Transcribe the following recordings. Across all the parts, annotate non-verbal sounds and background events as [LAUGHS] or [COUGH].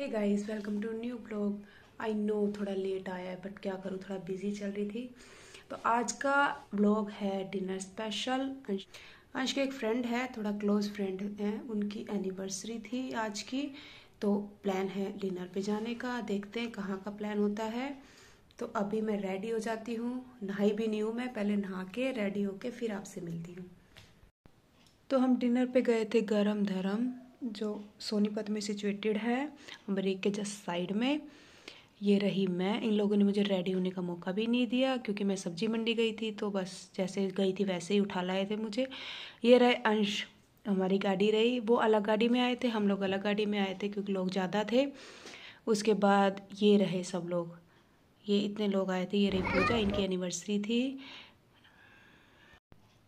hey guys welcome to new blog I know थोड़ा late आया है बट क्या करूँ थोड़ा बिजी चल रही थी तो आज का ब्लॉग है डिनर स्पेशल अंश के एक फ्रेंड है थोड़ा क्लोज फ्रेंड है उनकी एनिवर्सरी थी आज की तो प्लान है डिनर पे जाने का देखते हैं कहाँ का प्लान होता है तो अभी मैं रेडी हो जाती हूँ नहाई भी नहीं हूँ मैं पहले नहा के रेडी होके फिर आपसे मिलती हूँ तो हम डिनर पे गए थे गरम धर्म जो सोनीपत में सिचुएटेड है अमरीक के जस्ट साइड में ये रही मैं इन लोगों ने मुझे रेडी होने का मौका भी नहीं दिया क्योंकि मैं सब्जी मंडी गई थी तो बस जैसे गई थी वैसे ही उठा लाए थे मुझे ये रहे अंश हमारी गाड़ी रही वो अलग गाड़ी में आए थे हम लोग अलग गाड़ी में आए थे क्योंकि लोग ज़्यादा थे उसके बाद ये रहे सब लोग ये इतने लोग आए थे ये रही पूजा इनकी एनिवर्सरी थी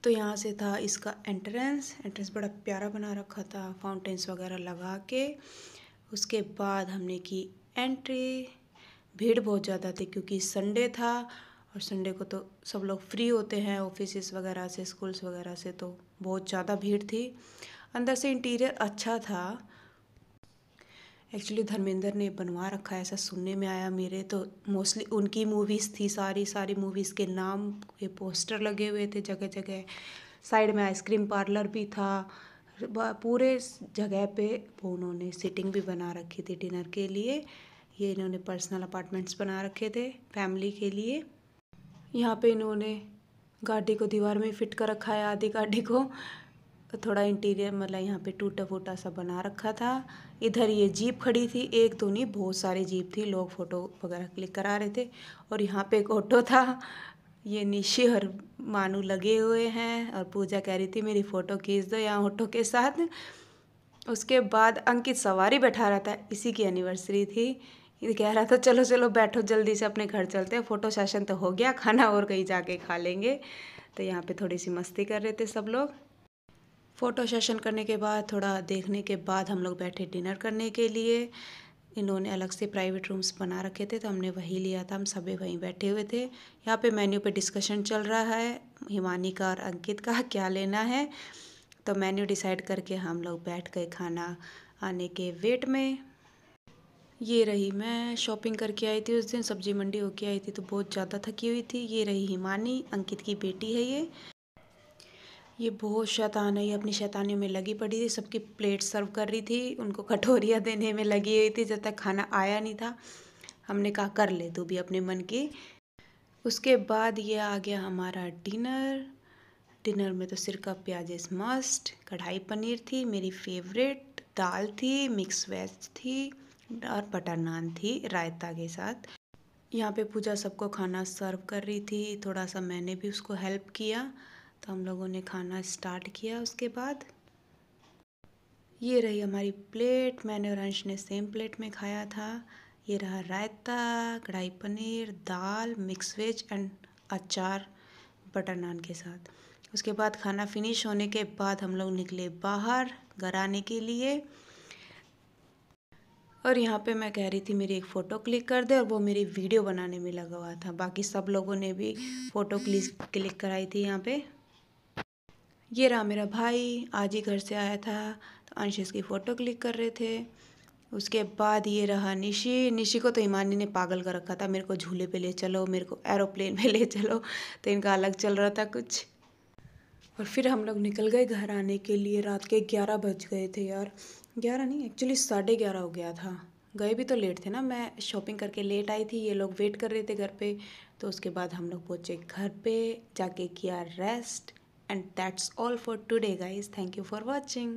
तो यहाँ से था इसका एंट्रेंस एंट्रेंस बड़ा प्यारा बना रखा था फाउंटेंस वगैरह लगा के उसके बाद हमने की एंट्री भीड़ बहुत ज़्यादा थी क्योंकि संडे था और संडे को तो सब लोग फ्री होते हैं ऑफिस वगैरह से स्कूल्स वगैरह से तो बहुत ज़्यादा भीड़ थी अंदर से इंटीरियर अच्छा था एक्चुअली धर्मेंद्र ने बनवा रखा है ऐसा सुनने में आया मेरे तो मोस्टली उनकी मूवीज़ थी सारी सारी मूवीज़ के नाम के पोस्टर लगे हुए थे जगह जगह साइड में आइसक्रीम पार्लर भी था पूरे जगह पे वो उन्होंने सिटिंग भी बना रखी थी डिनर के लिए ये इन्होंने पर्सनल अपार्टमेंट्स बना रखे थे फैमिली के लिए यहाँ पे इन्होंने गाड़ी को दीवार में फिट कर रखा है आधी गाड़ी को तो थोड़ा इंटीरियर मतलब यहाँ पे टूटा फूटा सा बना रखा था इधर ये जीप खड़ी थी एक तो नहीं बहुत सारी जीप थी लोग फ़ोटो वगैरह क्लिक करा रहे थे और यहाँ पे एक ऑटो था ये निशी और मानू लगे हुए हैं और पूजा कह रही थी मेरी फ़ोटो खींच दो यहाँ ऑटो के साथ उसके बाद अंकित सवारी बैठा रहा था इसी की एनिवर्सरी थी कह रहा था चलो चलो बैठो जल्दी से अपने घर चलते हैं फ़ोटो सेशन तो हो गया खाना और कहीं जाके खा लेंगे तो यहाँ पे थोड़ी सी मस्ती कर रहे थे सब लोग फ़ोटो सेशन करने के बाद थोड़ा देखने के बाद हम लोग बैठे डिनर करने के लिए इन्होंने अलग से प्राइवेट रूम्स बना रखे थे तो हमने वही लिया था हम सभी वहीं बैठे हुए थे यहाँ पे मेन्यू पे डिस्कशन चल रहा है हिमानी का और अंकित का [LAUGHS] क्या लेना है तो मेन्यू डिसाइड करके हम लोग बैठ गए खाना आने के वेट में ये रही मैं शॉपिंग करके आई थी उस दिन सब्जी मंडी होके आई थी तो बहुत ज़्यादा थकी हुई थी ये रही हिमानी अंकित की बेटी है ये ये बहुत शैतान है ये अपनी शैतानियों में लगी पड़ी थी सबकी प्लेट सर्व कर रही थी उनको कटोरियाँ देने में लगी हुई थी जब तक खाना आया नहीं था हमने कहा कर ले तू भी अपने मन की उसके बाद ये आ गया हमारा डिनर डिनर में तो सिरका प्याज इज मस्ट कढ़ाई पनीर थी मेरी फेवरेट दाल थी मिक्स वेज थी और बटर नान थी रायता के साथ यहाँ पे पूजा सबको खाना सर्व कर रही थी थोड़ा सा मैंने भी उसको हेल्प किया तो हम लोगों ने खाना स्टार्ट किया उसके बाद ये रही हमारी प्लेट मैंने और अंश ने सेम प्लेट में खाया था ये रहा रायता कढ़ाई पनीर दाल मिक्स वेज एंड अचार बटर नान के साथ उसके बाद खाना फिनिश होने के बाद हम लोग निकले बाहर घर आने के लिए और यहाँ पे मैं कह रही थी मेरी एक फ़ोटो क्लिक कर दे और वो मेरी वीडियो बनाने में लगा हुआ था बाकी सब लोगों ने भी फ़ोटो क्लिक क्लिक कराई थी यहाँ पे ये रहा मेरा भाई आज ही घर से आया था तो अंश की फ़ोटो क्लिक कर रहे थे उसके बाद ये रहा निशी निशी को तो ईमानी ने पागल कर रखा था मेरे को झूले पे ले चलो मेरे को एरोप्लेन पे [LAUGHS] ले चलो तो इनका अलग चल रहा था कुछ और फिर हम लोग निकल गए घर आने के लिए रात के ग्यारह बज गए थे यार ग्यारह नहीं एक्चुअली साढ़े ग्यारह हो गया था गए भी तो लेट थे ना मैं शॉपिंग करके लेट आई थी ये लोग वेट कर रहे थे घर पे तो उसके बाद हम लोग पहुँचे घर पे जाके किया rest and that's all for today guys thank you for watching